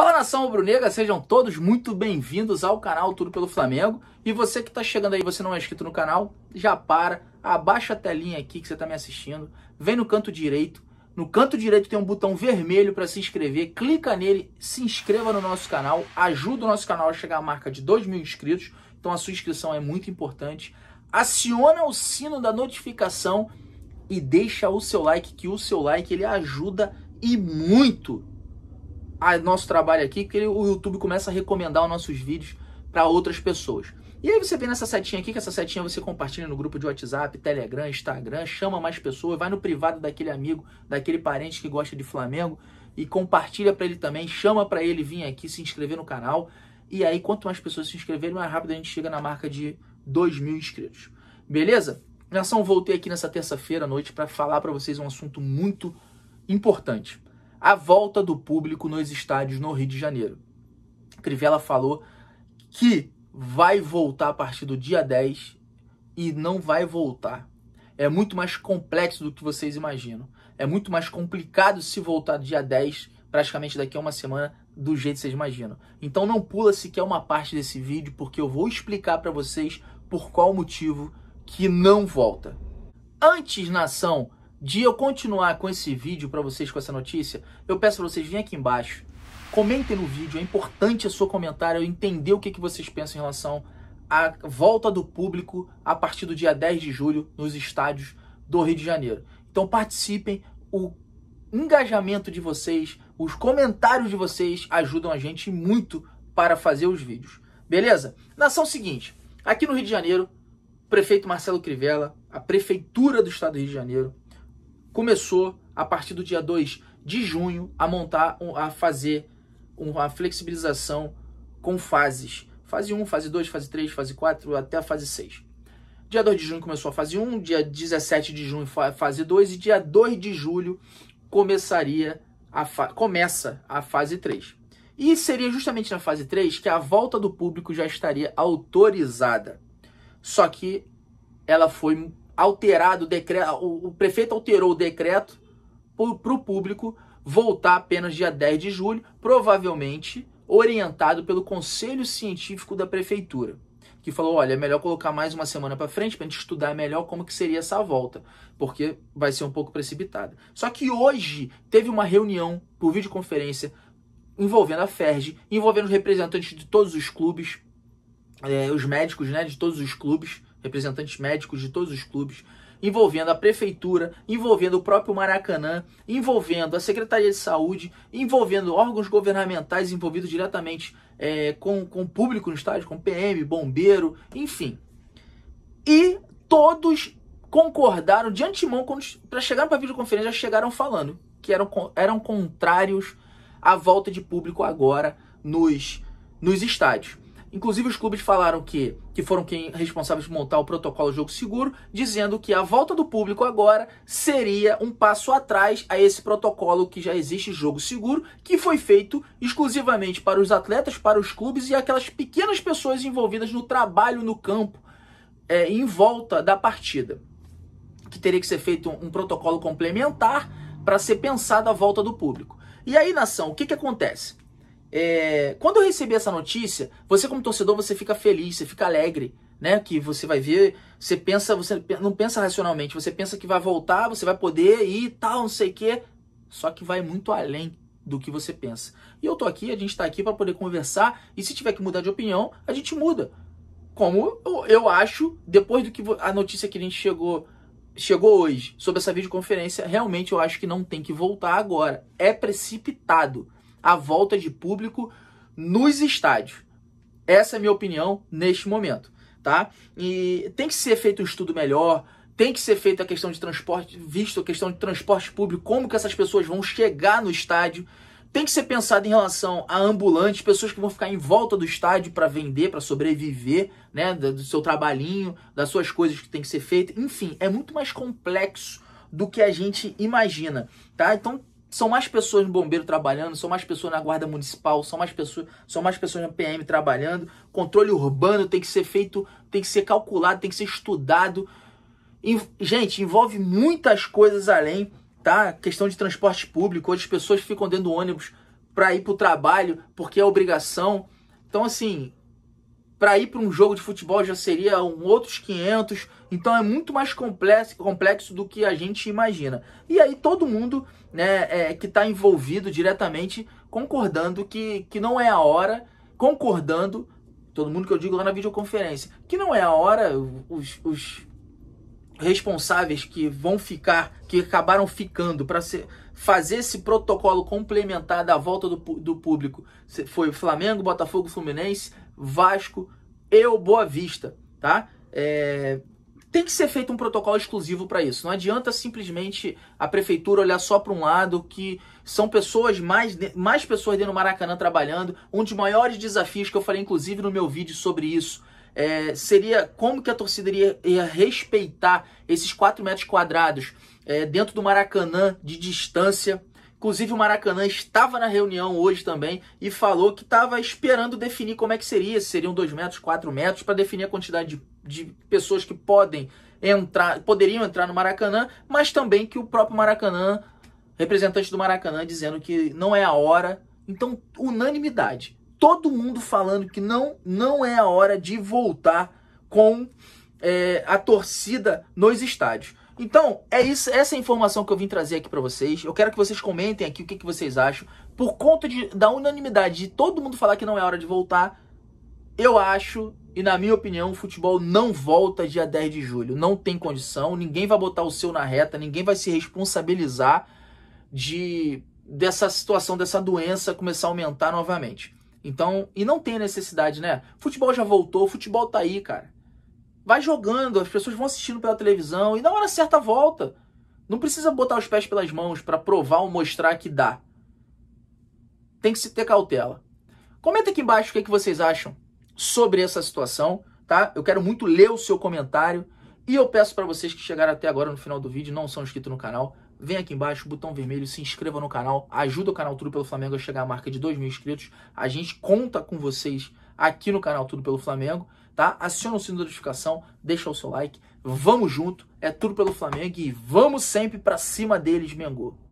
Fala nação rubro-negra, sejam todos muito bem-vindos ao canal Tudo pelo Flamengo. E você que está chegando aí, você não é inscrito no canal, já para, abaixa a telinha aqui que você está me assistindo, vem no canto direito. No canto direito tem um botão vermelho para se inscrever, clica nele, se inscreva no nosso canal, ajuda o nosso canal a chegar à marca de 2 mil inscritos, então a sua inscrição é muito importante. Aciona o sino da notificação e deixa o seu like, que o seu like ele ajuda e muito a nosso trabalho aqui, que o YouTube começa a recomendar os nossos vídeos para outras pessoas. E aí você vem nessa setinha aqui, que essa setinha você compartilha no grupo de WhatsApp, Telegram, Instagram, chama mais pessoas, vai no privado daquele amigo, daquele parente que gosta de Flamengo e compartilha para ele também, chama para ele vir aqui se inscrever no canal. E aí quanto mais pessoas se inscreverem, mais rápido a gente chega na marca de 2 mil inscritos. Beleza? Nação, voltei aqui nessa terça-feira à noite para falar para vocês um assunto muito importante a volta do público nos estádios no Rio de Janeiro. Crivella falou que vai voltar a partir do dia 10 e não vai voltar. É muito mais complexo do que vocês imaginam. É muito mais complicado se voltar dia 10, praticamente daqui a uma semana, do jeito que vocês imaginam. Então não pula sequer uma parte desse vídeo, porque eu vou explicar para vocês por qual motivo que não volta. Antes, nação, de eu continuar com esse vídeo para vocês, com essa notícia, eu peço para vocês virem aqui embaixo, comentem no vídeo, é importante o seu comentário, eu entender o que, que vocês pensam em relação à volta do público a partir do dia 10 de julho nos estádios do Rio de Janeiro. Então participem, o engajamento de vocês, os comentários de vocês ajudam a gente muito para fazer os vídeos. Beleza? Nação seguinte, aqui no Rio de Janeiro, o prefeito Marcelo Crivella, a prefeitura do estado do Rio de Janeiro, começou a partir do dia 2 de junho a montar, a fazer uma flexibilização com fases. Fase 1, fase 2, fase 3, fase 4 até a fase 6. Dia 2 de junho começou a fase 1, dia 17 de junho fase 2 e dia 2 de julho começaria a começa a fase 3. E seria justamente na fase 3 que a volta do público já estaria autorizada. Só que ela foi alterado o decreto, o, o prefeito alterou o decreto para o público voltar apenas dia 10 de julho, provavelmente orientado pelo conselho científico da prefeitura, que falou, olha, é melhor colocar mais uma semana para frente para a gente estudar melhor como que seria essa volta, porque vai ser um pouco precipitada. Só que hoje teve uma reunião por videoconferência envolvendo a FERJ, envolvendo os representantes de todos os clubes, eh, os médicos né, de todos os clubes, representantes médicos de todos os clubes, envolvendo a prefeitura, envolvendo o próprio Maracanã, envolvendo a Secretaria de Saúde, envolvendo órgãos governamentais envolvidos diretamente é, com, com o público no estádio, com PM, bombeiro, enfim. E todos concordaram de antemão, para chegar para a videoconferência, já chegaram falando que eram, eram contrários à volta de público agora nos, nos estádios. Inclusive, os clubes falaram que, que foram quem responsáveis por montar o protocolo Jogo Seguro, dizendo que a volta do público agora seria um passo atrás a esse protocolo que já existe, Jogo Seguro, que foi feito exclusivamente para os atletas, para os clubes e aquelas pequenas pessoas envolvidas no trabalho no campo, é, em volta da partida. Que teria que ser feito um, um protocolo complementar para ser pensado a volta do público. E aí, nação, o que, que acontece? é, quando eu recebi essa notícia, você como torcedor, você fica feliz, você fica alegre, né? Que você vai ver, você pensa, você não pensa racionalmente, você pensa que vai voltar, você vai poder ir tal, não sei o quê. Só que vai muito além do que você pensa. E eu tô aqui, a gente tá aqui para poder conversar e se tiver que mudar de opinião, a gente muda. Como eu, eu acho, depois do que a notícia que a gente chegou chegou hoje sobre essa videoconferência, realmente eu acho que não tem que voltar agora. É precipitado a volta de público nos estádios. Essa é a minha opinião neste momento, tá? E tem que ser feito um estudo melhor, tem que ser feita a questão de transporte, visto a questão de transporte público, como que essas pessoas vão chegar no estádio. Tem que ser pensado em relação a ambulantes, pessoas que vão ficar em volta do estádio para vender, para sobreviver, né, do seu trabalhinho, das suas coisas que tem que ser feita. Enfim, é muito mais complexo do que a gente imagina, tá? Então são mais pessoas no bombeiro trabalhando, são mais pessoas na guarda municipal, são mais pessoas, são mais pessoas na PM trabalhando. Controle urbano tem que ser feito, tem que ser calculado, tem que ser estudado. E, gente, envolve muitas coisas além, tá? Questão de transporte público, onde as pessoas ficam dentro do ônibus para ir para o trabalho porque é obrigação. Então, assim, para ir para um jogo de futebol já seria um outros 500. Então é muito mais complexo, complexo do que a gente imagina. E aí todo mundo né, é, que está envolvido diretamente concordando que, que não é a hora, concordando, todo mundo que eu digo lá na videoconferência, que não é a hora, os, os responsáveis que vão ficar, que acabaram ficando para ser fazer esse protocolo complementar da volta do, do público foi Flamengo, Botafogo, Fluminense, Vasco e o Boa Vista, tá? É, tem que ser feito um protocolo exclusivo para isso. Não adianta simplesmente a prefeitura olhar só para um lado, que são pessoas, mais, mais pessoas dentro do Maracanã trabalhando. Um dos maiores desafios que eu falei, inclusive, no meu vídeo sobre isso, é, seria como que a torcida iria, ia respeitar esses 4 metros quadrados é, dentro do Maracanã de distância Inclusive, o Maracanã estava na reunião hoje também e falou que estava esperando definir como é que seria, se seriam 2 metros, 4 metros, para definir a quantidade de, de pessoas que podem entrar, poderiam entrar no Maracanã, mas também que o próprio Maracanã, representante do Maracanã, dizendo que não é a hora. Então, unanimidade. Todo mundo falando que não, não é a hora de voltar com é, a torcida nos estádios. Então, é isso, essa é informação que eu vim trazer aqui para vocês. Eu quero que vocês comentem aqui o que, que vocês acham. Por conta de, da unanimidade de todo mundo falar que não é hora de voltar, eu acho, e na minha opinião, o futebol não volta dia 10 de julho. Não tem condição, ninguém vai botar o seu na reta, ninguém vai se responsabilizar de dessa situação, dessa doença começar a aumentar novamente. Então, e não tem necessidade, né? Futebol já voltou, futebol tá aí, cara. Vai jogando, as pessoas vão assistindo pela televisão e na hora certa volta. Não precisa botar os pés pelas mãos para provar ou mostrar que dá. Tem que se ter cautela. Comenta aqui embaixo o que, é que vocês acham sobre essa situação, tá? Eu quero muito ler o seu comentário e eu peço para vocês que chegaram até agora no final do vídeo, não são inscritos no canal, vem aqui embaixo, botão vermelho, se inscreva no canal, ajuda o canal Tudo pelo Flamengo a chegar à marca de 2 mil inscritos. A gente conta com vocês aqui no canal Tudo pelo Flamengo tá? Aciona o sino de notificação, deixa o seu like. Vamos junto, é tudo pelo Flamengo e vamos sempre para cima deles, Mengô.